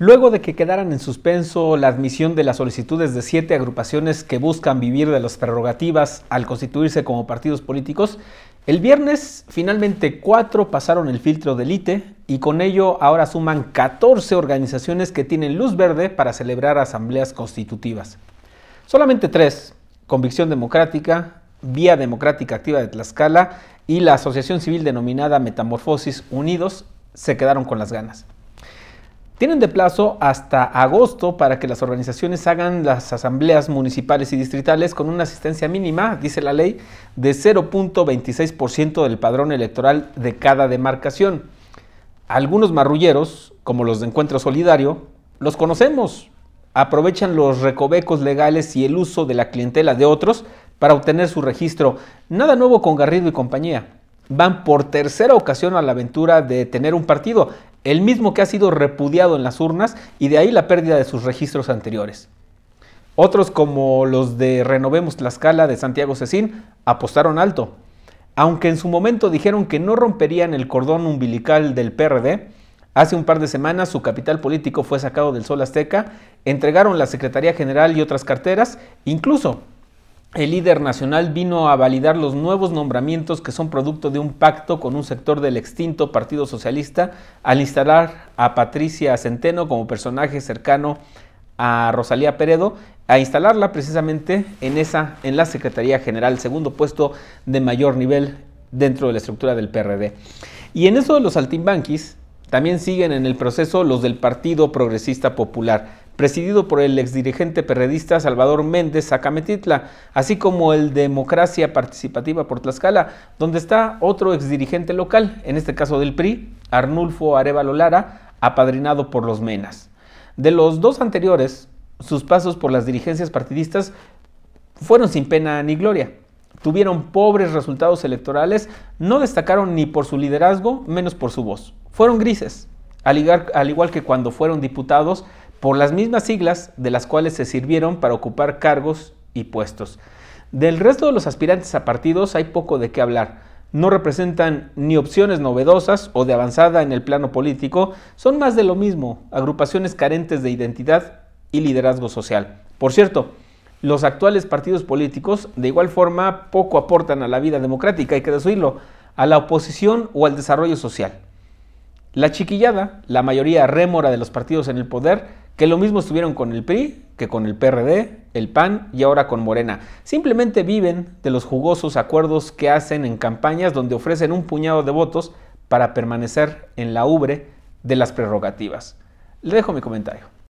Luego de que quedaran en suspenso la admisión de las solicitudes de siete agrupaciones que buscan vivir de las prerrogativas al constituirse como partidos políticos, el viernes finalmente cuatro pasaron el filtro del ITE y con ello ahora suman 14 organizaciones que tienen luz verde para celebrar asambleas constitutivas. Solamente tres, Convicción Democrática, Vía Democrática Activa de Tlaxcala y la asociación civil denominada Metamorfosis Unidos, se quedaron con las ganas. Tienen de plazo hasta agosto para que las organizaciones hagan las asambleas municipales y distritales con una asistencia mínima, dice la ley, de 0.26% del padrón electoral de cada demarcación. Algunos marrulleros, como los de Encuentro Solidario, los conocemos. Aprovechan los recovecos legales y el uso de la clientela de otros para obtener su registro. Nada nuevo con Garrido y compañía van por tercera ocasión a la aventura de tener un partido el mismo que ha sido repudiado en las urnas y de ahí la pérdida de sus registros anteriores. Otros como los de Renovemos Tlaxcala de Santiago Cecín apostaron alto. Aunque en su momento dijeron que no romperían el cordón umbilical del PRD, hace un par de semanas su capital político fue sacado del Sol Azteca, entregaron la Secretaría General y otras carteras, incluso el líder nacional vino a validar los nuevos nombramientos que son producto de un pacto con un sector del extinto Partido Socialista al instalar a Patricia Centeno como personaje cercano a Rosalía Peredo, a instalarla precisamente en, esa, en la Secretaría General, segundo puesto de mayor nivel dentro de la estructura del PRD. Y en eso de los altimbanquis, también siguen en el proceso los del Partido Progresista Popular, presidido por el exdirigente perredista Salvador Méndez Zacametitla, así como el Democracia Participativa por Tlaxcala, donde está otro exdirigente local, en este caso del PRI, Arnulfo Arevalo Lara, apadrinado por los Menas. De los dos anteriores, sus pasos por las dirigencias partidistas fueron sin pena ni gloria. Tuvieron pobres resultados electorales, no destacaron ni por su liderazgo, menos por su voz. Fueron grises, al igual, que cuando fueron diputados por las mismas siglas de las cuales se sirvieron para ocupar cargos y puestos. Del resto de los aspirantes a partidos hay poco de qué hablar. No representan ni opciones novedosas o de avanzada en el plano político, son más de lo mismo, agrupaciones carentes de identidad y liderazgo social. Por cierto, los actuales partidos políticos de igual forma poco aportan a la vida democrática, hay que decirlo, a la oposición o al desarrollo social. La chiquillada, la mayoría rémora de los partidos en el poder, que lo mismo estuvieron con el PRI, que con el PRD, el PAN y ahora con Morena. Simplemente viven de los jugosos acuerdos que hacen en campañas donde ofrecen un puñado de votos para permanecer en la ubre de las prerrogativas. Le dejo mi comentario.